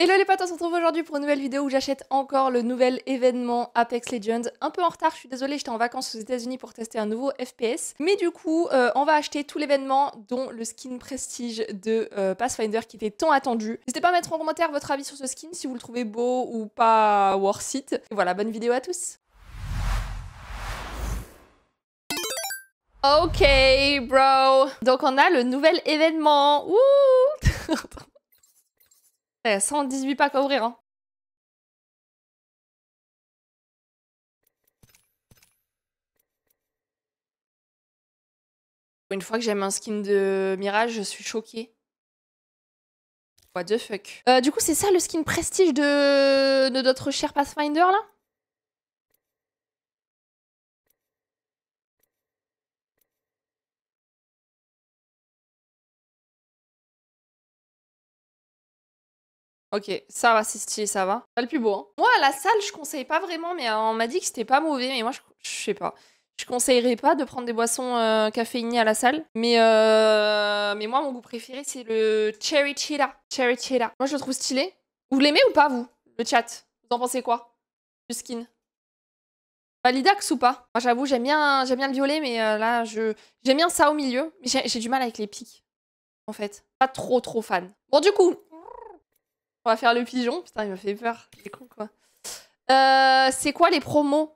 Hello les potes, on se retrouve aujourd'hui pour une nouvelle vidéo où j'achète encore le nouvel événement Apex Legends. Un peu en retard, je suis désolée, j'étais en vacances aux états unis pour tester un nouveau FPS. Mais du coup, euh, on va acheter tout l'événement, dont le skin prestige de euh, Pathfinder qui était tant attendu. N'hésitez pas à mettre en commentaire votre avis sur ce skin, si vous le trouvez beau ou pas worth it. voilà, bonne vidéo à tous Ok, bro Donc on a le nouvel événement Wouh 118 packs à ouvrir, hein. Une fois que j'aime un skin de Mirage, je suis choquée. What the fuck. Euh, du coup, c'est ça le skin prestige de, de notre cher Pathfinder, là Ok, ça va, c'est stylé, ça va. Pas le plus beau. Hein. Moi, à la salle, je conseille pas vraiment, mais euh, on m'a dit que c'était pas mauvais, mais moi, je, sais pas. Je conseillerais pas de prendre des boissons euh, caféinées à la salle, mais euh, mais moi, mon goût préféré, c'est le cherry chila. Cherry Moi, je le trouve stylé. Vous l'aimez ou pas, vous Le chat. Vous en pensez quoi Du skin Validax ou pas Moi, j'avoue, j'aime bien, j'aime bien le violet, mais euh, là, je j'aime bien ça au milieu. Mais j'ai du mal avec les pics, en fait. Pas trop, trop fan. Bon, du coup, on va faire le pigeon. Putain, il m'a fait peur. C'est con, quoi. Euh, c'est quoi les promos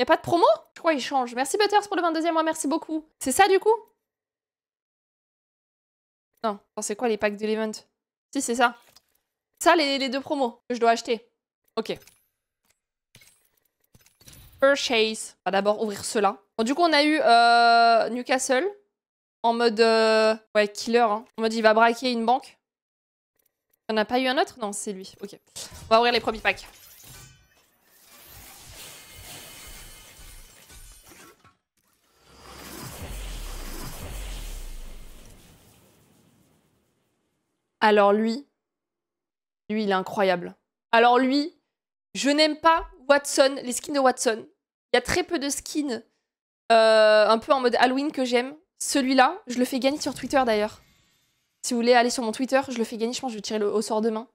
a pas de promo Je crois changent. Merci Butters pour le 22e mois, merci beaucoup. C'est ça, du coup Non, c'est quoi les packs de l'event Si, c'est ça. Ça, les, deux promos que je dois acheter. Ok. Purchase. On va d'abord ouvrir cela. Bon, du coup, on a eu euh, Newcastle en mode... Euh, ouais, killer. On hein. En mode, il va braquer une banque. On n'a a pas eu un autre Non, c'est lui. Ok. On va ouvrir les premiers packs. Alors lui, lui, il est incroyable. Alors lui, je n'aime pas Watson, les skins de Watson. Il y a très peu de skins euh, un peu en mode Halloween que j'aime. Celui-là, je le fais gagner sur Twitter d'ailleurs. Si vous voulez aller sur mon Twitter, je le fais gagner, je pense que je vais tirer le, au sort demain.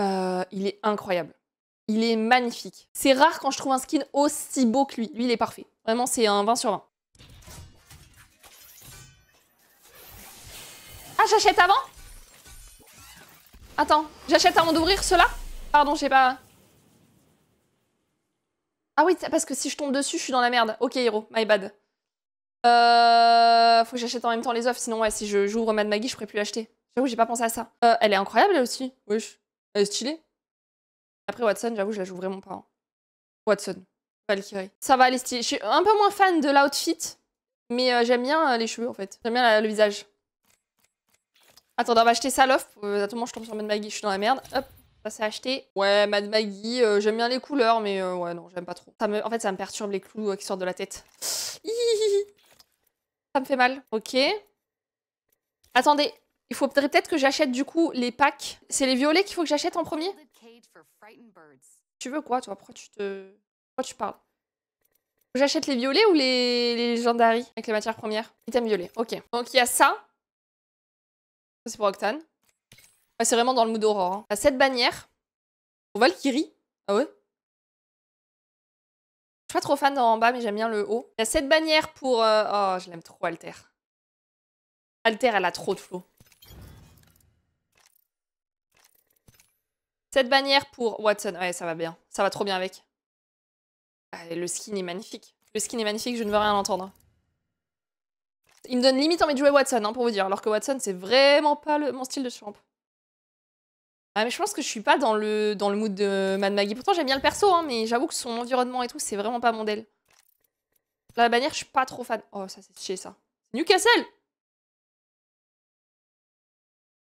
Euh, il est incroyable. Il est magnifique. C'est rare quand je trouve un skin aussi beau que lui. Lui, il est parfait. Vraiment, c'est un 20 sur 20. Ah, j'achète avant Attends, j'achète avant d'ouvrir cela Pardon, j'ai pas... Ah oui, parce que si je tombe dessus, je suis dans la merde. Ok, héros, my bad. Euh, faut que j'achète en même temps les offres, sinon ouais, si je j'ouvre Mad Maggie, je pourrais plus l'acheter. J'avoue, j'ai pas pensé à ça. Euh, elle est incroyable elle aussi. Wesh. Elle est stylée. Après Watson, j'avoue, je la joue vraiment pas. Hein. Watson. Valkyrie. Ça va, elle est Je suis un peu moins fan de l'outfit, mais euh, j'aime bien euh, les cheveux en fait. J'aime bien le visage. Attends, on va acheter ça l'offre. Euh, attends, je tombe sur Mad Maggie, je suis dans la merde. Hop. Ça c'est acheté. Ouais, Mad Maggie, j'aime bien les couleurs, mais ouais, non, j'aime pas trop. Ça En fait, ça me perturbe les clous qui sortent de la tête. Ça me fait mal. Ok. Attendez, il faut peut-être que j'achète du coup les packs. C'est les violets qu'il faut que j'achète en premier Tu veux quoi toi Pourquoi tu te... Pourquoi tu parles J'achète les violets ou les... les avec les matières premières Item violet, ok. Donc il y a ça. Ça c'est pour Octane. c'est vraiment dans le mood aurore. Hein. cette bannière. On Valkyrie. Ah ouais pas trop fan d'en bas, mais j'aime bien le haut. Il y a cette bannière pour... Euh, oh, je l'aime trop, Alter. Alter, elle a trop de flow. Cette bannière pour Watson. Ouais, ça va bien. Ça va trop bien avec. Ah, le skin est magnifique. Le skin est magnifique, je ne veux rien entendre. Il me donne limite envie de jouer Watson, hein, pour vous dire. Alors que Watson, c'est vraiment pas mon style de champ. Ah, mais je pense que je suis pas dans le, dans le mood de Mad Maggie. Pourtant, j'aime bien le perso, hein, mais j'avoue que son environnement et tout, c'est vraiment pas mon La bannière, je suis pas trop fan. Oh, ça, c'est chez ça. Newcastle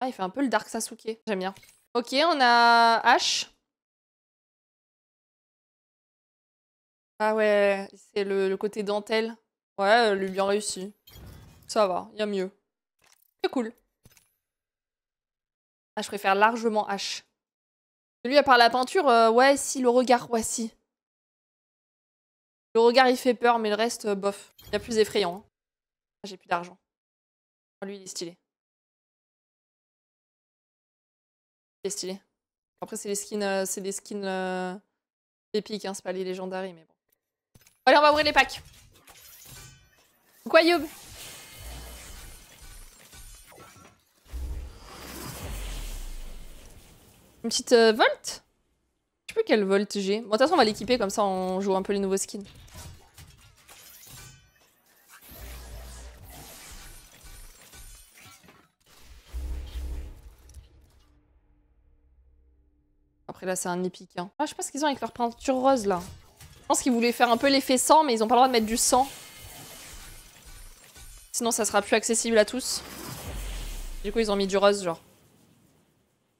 Ah, il fait un peu le Dark Sasuke. J'aime bien. Ok, on a H. Ah ouais, c'est le, côté dentelle. Ouais, lui bien réussi. Ça va, il y a mieux. C'est cool. Ah, je préfère largement H. Lui, à part la peinture, euh, ouais, si, le regard, ouais, si. Le regard, il fait peur, mais le reste, euh, bof. Il y a plus effrayant. Hein. Ah, J'ai plus d'argent. Oh, lui, il est stylé. Il est stylé. Après, c'est les skins, euh, c'est des skins épiques, hein, c'est pas les légendaires, mais bon. Allez, on va ouvrir les packs. Quoi, Youb Une petite euh, Volt Je sais plus quelle Volt j'ai. Bon, de toute façon, on va l'équiper, comme ça on joue un peu les nouveaux skins. Après là, c'est un épique. Hein. Ah, je sais pas ce qu'ils ont avec leur peinture rose là. Je pense qu'ils voulaient faire un peu l'effet sang, mais ils ont pas le droit de mettre du sang. Sinon, ça sera plus accessible à tous. Du coup, ils ont mis du rose, genre.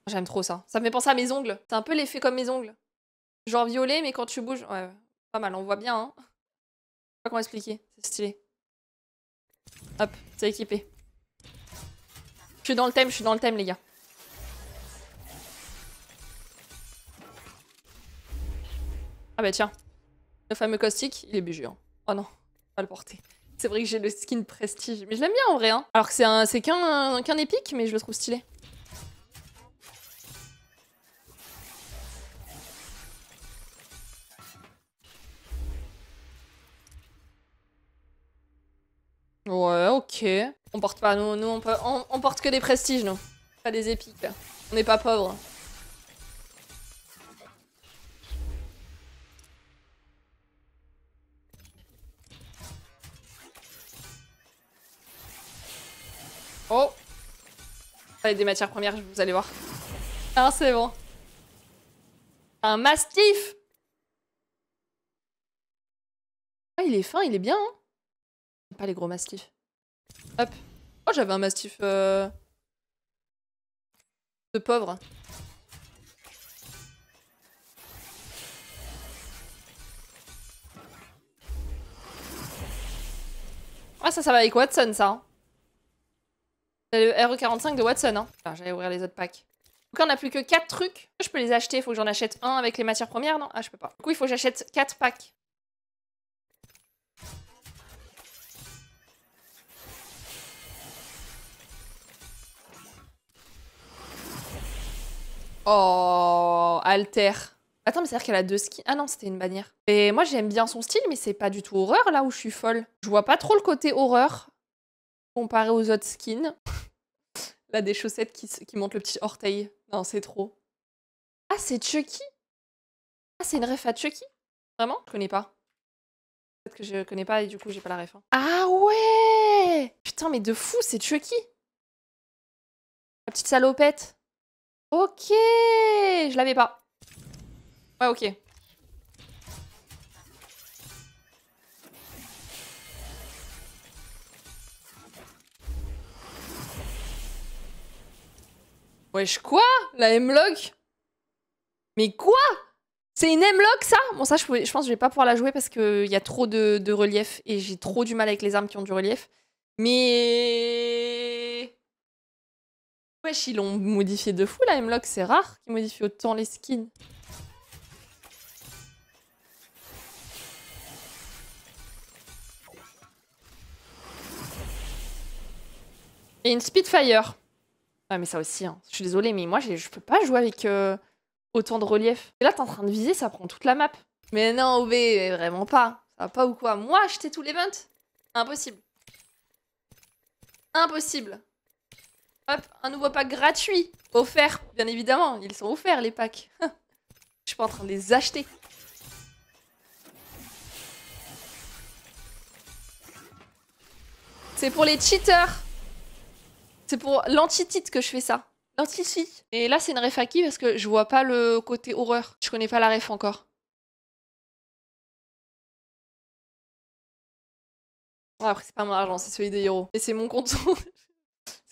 J'aime trop ça. Ça me fait penser à mes ongles. C'est un peu l'effet comme mes ongles. Genre violet, mais quand tu bouges. Ouais, pas mal, on voit bien. Hein. Je sais pas comment expliquer. C'est stylé. Hop, c'est équipé. Je suis dans le thème, je suis dans le thème, les gars. Ah bah tiens, le fameux caustique, il est bijou. Oh non, pas le porter. C'est vrai que j'ai le skin prestige, mais je l'aime bien en vrai. Hein. Alors que c'est qu'un épique, mais je le trouve stylé. On porte pas, nous, on, peut, on, porte que des prestiges, non, Pas des épiques. On n'est pas pauvres. Oh des matières premières, vous allez voir. Ah, c'est bon. Un mastif ah, il est fin, il est bien, hein. Pas les gros mastifs. Hop. Oh, j'avais un mastif euh, de pauvre. Ah, ça, ça va avec Watson, ça. Hein. C'est le RE45 de Watson. Hein. J'allais ouvrir les autres packs. cas, on n'a plus que 4 trucs. Je peux les acheter. Il faut que j'en achète un avec les matières premières, non Ah, je peux pas. Du coup, il faut que j'achète 4 packs. Oh, Alter. Attends, mais c'est-à-dire qu'elle a deux skins Ah non, c'était une bannière. Et moi, j'aime bien son style, mais c'est pas du tout horreur, là où je suis folle. Je vois pas trop le côté horreur, comparé aux autres skins. là, des chaussettes qui, montent le petit orteil. Non, c'est trop. Ah, c'est Chucky Ah, c'est une ref à Chucky Vraiment Je connais pas. Peut-être que je connais pas et du coup, j'ai pas la ref. Hein. Ah ouais Putain, mais de fou, c'est Chucky La petite salopette Ok Je l'avais pas. Ouais, ok. Wesh, quoi La m Mais quoi C'est une m ça Bon, ça, je, pense que je vais pas pouvoir la jouer parce qu'il y a trop de relief et j'ai trop du mal avec les armes qui ont du relief. Mais... Wesh, ils l'ont modifié de fou la M-Lock, c'est rare qu'ils modifient autant les skins. Et une Spitfire. Ah mais ça aussi, hein. je suis désolée, mais moi je peux pas jouer avec euh, autant de relief. Et là t'es en train de viser, ça prend toute la map. Mais non, OB, vraiment pas. Ça va pas ou quoi Moi tous les l'event Impossible. Impossible un nouveau pack gratuit. Offert, bien évidemment. Ils sont offerts, les packs. Je suis pas en train de les acheter. C'est pour les cheaters. C'est pour l'anti-cheat que je fais ça. lanti Et là, c'est une ref acquis parce que je vois pas le côté horreur. Je connais pas la ref encore. Après, c'est pas mon argent, c'est celui des héros. Et c'est mon compte.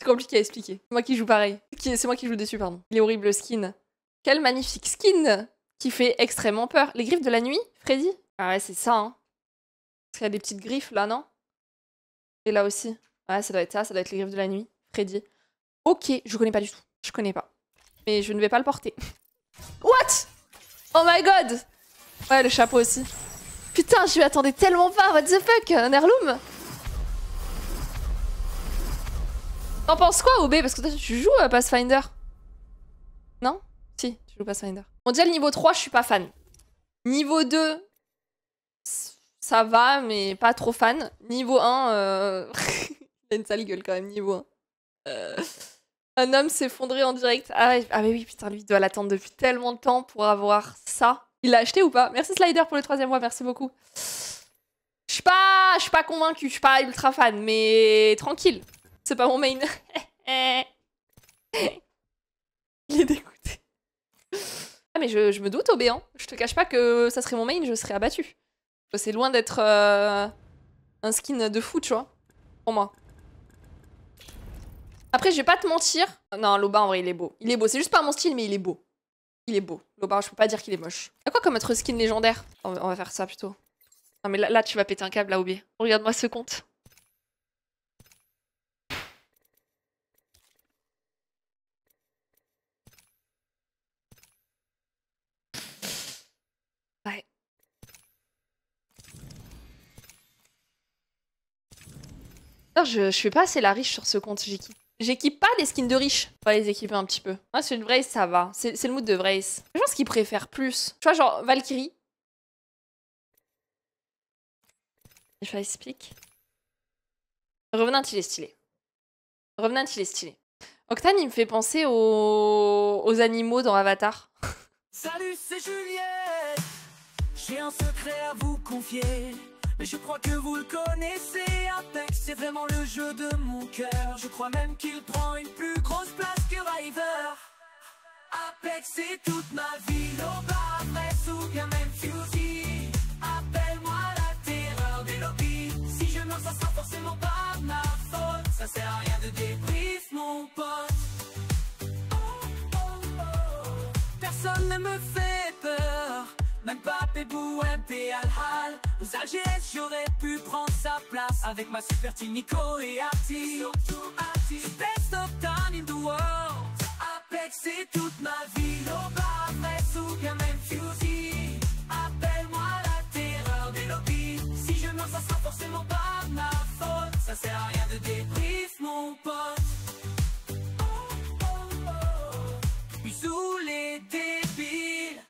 C'est compliqué à expliquer. C'est moi qui joue pareil. C'est moi qui joue dessus, pardon. Il est horrible skin. Quel magnifique skin qui fait extrêmement peur. Les griffes de la nuit, Freddy Ah ouais, c'est ça, hein. Parce qu'il y a des petites griffes là, non Et là aussi. Ouais, ça doit être ça, ça doit être les griffes de la nuit, Freddy. Ok, je connais pas du tout. Je connais pas. Mais je ne vais pas le porter. What Oh my god Ouais, le chapeau aussi. Putain, je lui attendais tellement pas, what the fuck Un heirloom T'en penses quoi, OB Parce que toi, tu joues à euh, Pathfinder Non Si, tu joues Pathfinder. On dirait le niveau 3, je suis pas fan. Niveau 2, ça va, mais pas trop fan. Niveau 1, euh... il une sale gueule quand même, niveau 1. Euh, un homme s'effondrer en direct. Ah, ah, mais oui, putain, lui, il doit l'attendre depuis tellement de temps pour avoir ça. Il l'a acheté ou pas Merci Slider pour le troisième mois, merci beaucoup. Je suis pas, je suis pas convaincu, je suis pas ultra fan, mais tranquille. C'est pas mon main. Il est dégoûté. Ah mais je, me doute, Obéant. Hein. Je te cache pas que ça serait mon main, je serais abattu. C'est loin d'être euh, un skin de fou, tu vois. Pour moi. Après, je vais pas te mentir. Non, Loba, en vrai, il est beau. Il est beau. C'est juste pas mon style, mais il est beau. Il est beau. Loba, je peux pas dire qu'il est moche. À quoi comme autre skin légendaire on, va faire ça plutôt. Non, mais là, tu vas péter un câble, là, Obé. Regarde-moi ce compte. je, suis pas assez la riche sur ce compte, j'équipe. J'équipe pas les skins de riches. Pas les équiper un petit peu. c'est c'est une vraie ça va. C'est le mood de vraie Je pense qu'il préfèrent plus. Tu vois, genre Valkyrie. Je vais explique. Revenant, il est stylé. Revenant, il est stylé. Octane, il me fait penser aux, aux animaux dans Avatar. Salut, c'est Juliette. J'ai un secret à vous confier. Mais je crois que vous le connaissez Apex c'est vraiment le jeu de mon cœur Je crois même qu'il prend une plus grosse place que River Apex c'est toute ma vie Loba, ou bien même fusie. Appelle-moi la terreur des lobbies Si je m'en ça sera forcément pas ma faute Ça sert à rien de débrief mon pote oh, oh, oh. Personne ne me fait même pas MP al Alhal Aux AGS j'aurais pu prendre sa place Avec ma super team Nico et Arti Surtout Arti Best of town in the world Apex c'est toute ma vie Loba, Metz ou bien même Fusey Appelle-moi la terreur des lobbies Si je meurs ça sera forcément pas ma faute Ça sert à rien de débrief mon pote oh, oh, oh. débiles Oh les